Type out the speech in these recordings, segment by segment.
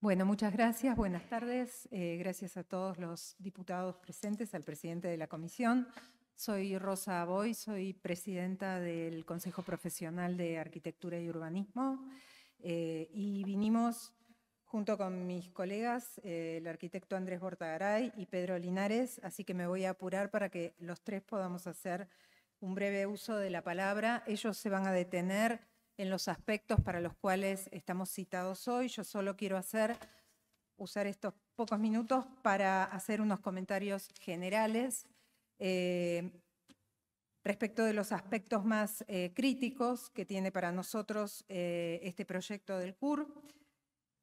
Bueno, muchas gracias. Buenas tardes. Eh, gracias a todos los diputados presentes, al presidente de la comisión. Soy Rosa Boy. soy presidenta del Consejo Profesional de Arquitectura y Urbanismo eh, y vinimos junto con mis colegas, eh, el arquitecto Andrés Bortagaray y Pedro Linares, así que me voy a apurar para que los tres podamos hacer un breve uso de la palabra. Ellos se van a detener en los aspectos para los cuales estamos citados hoy. Yo solo quiero hacer, usar estos pocos minutos para hacer unos comentarios generales eh, respecto de los aspectos más eh, críticos que tiene para nosotros eh, este proyecto del CUR.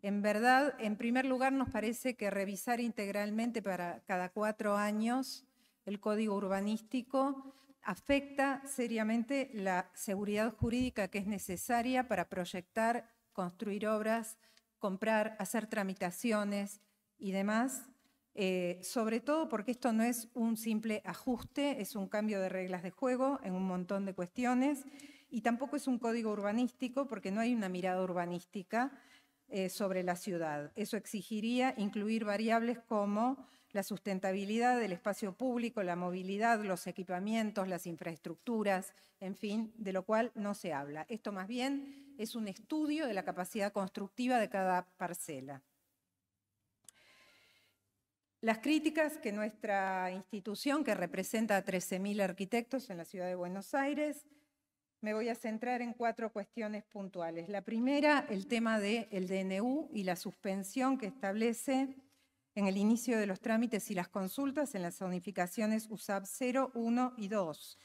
En verdad, en primer lugar, nos parece que revisar integralmente para cada cuatro años el código urbanístico afecta seriamente la seguridad jurídica que es necesaria para proyectar, construir obras, comprar, hacer tramitaciones y demás, eh, sobre todo porque esto no es un simple ajuste, es un cambio de reglas de juego en un montón de cuestiones y tampoco es un código urbanístico porque no hay una mirada urbanística eh, sobre la ciudad. Eso exigiría incluir variables como la sustentabilidad del espacio público, la movilidad, los equipamientos, las infraestructuras, en fin, de lo cual no se habla. Esto más bien es un estudio de la capacidad constructiva de cada parcela. Las críticas que nuestra institución, que representa a 13.000 arquitectos en la ciudad de Buenos Aires, me voy a centrar en cuatro cuestiones puntuales. La primera, el tema del DNU y la suspensión que establece en el inicio de los trámites y las consultas en las zonificaciones USAP 0, 1 y 2.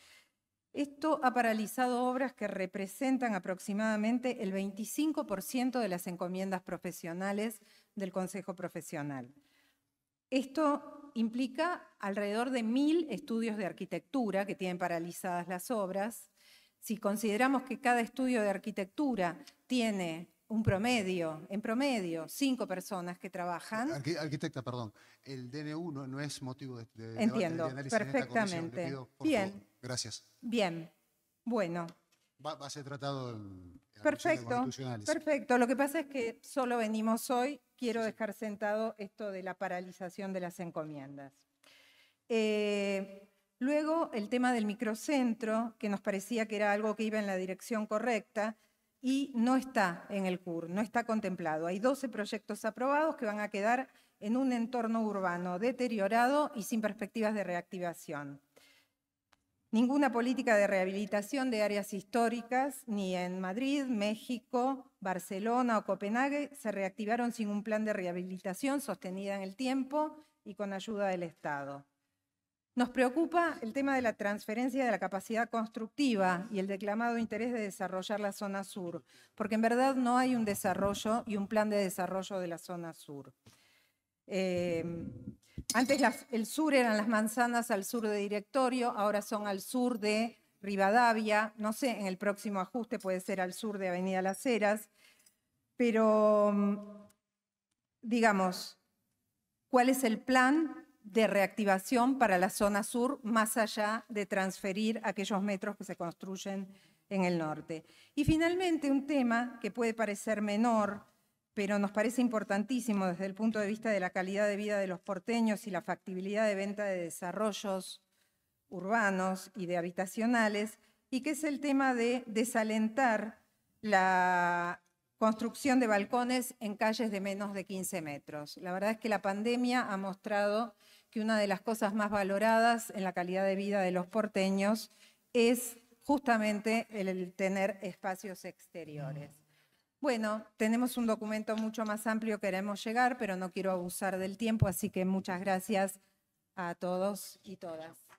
Esto ha paralizado obras que representan aproximadamente el 25% de las encomiendas profesionales del Consejo Profesional. Esto implica alrededor de mil estudios de arquitectura que tienen paralizadas las obras. Si consideramos que cada estudio de arquitectura tiene un promedio, en promedio, cinco personas que trabajan. arquitecta, perdón, el DNU no, es motivo de, Entiendo, perfectamente. Bien. Gracias. Bien. Bueno. Va, a ser tratado en, perfecto, perfecto. Lo que pasa es que solo venimos hoy. Quiero dejar sentado esto de la paralización de las encomiendas. Eh, luego, el tema del microcentro, que nos parecía que era algo que iba en la dirección correcta y no está en el CUR, no está contemplado. Hay 12 proyectos aprobados que van a quedar en un entorno urbano deteriorado y sin perspectivas de reactivación. Ninguna política de rehabilitación de áreas históricas, ni en Madrid, México, Barcelona o Copenhague, se reactivaron sin un plan de rehabilitación sostenida en el tiempo y con ayuda del Estado. Nos preocupa el tema de la transferencia de la capacidad constructiva y el declamado interés de desarrollar la zona sur, porque en verdad no hay un desarrollo y un plan de desarrollo de la zona sur. Eh, antes el sur eran las manzanas al sur de Directorio, ahora son al sur de Rivadavia, no sé, en el próximo ajuste puede ser al sur de Avenida Las Heras, pero mm, digamos, ¿cuál es el plan de reactivación para la zona sur, más allá de transferir aquellos metros que se construyen en el norte. Y finalmente, un tema que puede parecer menor, pero nos parece importantísimo desde el punto de vista de la calidad de vida de los porteños y la factibilidad de venta de desarrollos urbanos y de habitacionales, y que es el tema de desalentar la construcción de balcones en calles de menos de 15 metros. La verdad es que la pandemia ha mostrado que una de las cosas más valoradas en la calidad de vida de los porteños es justamente el, tener espacios exteriores. Bueno, tenemos un documento mucho más amplio que queremos llegar, pero no quiero abusar del tiempo, así que muchas gracias a todos y todas.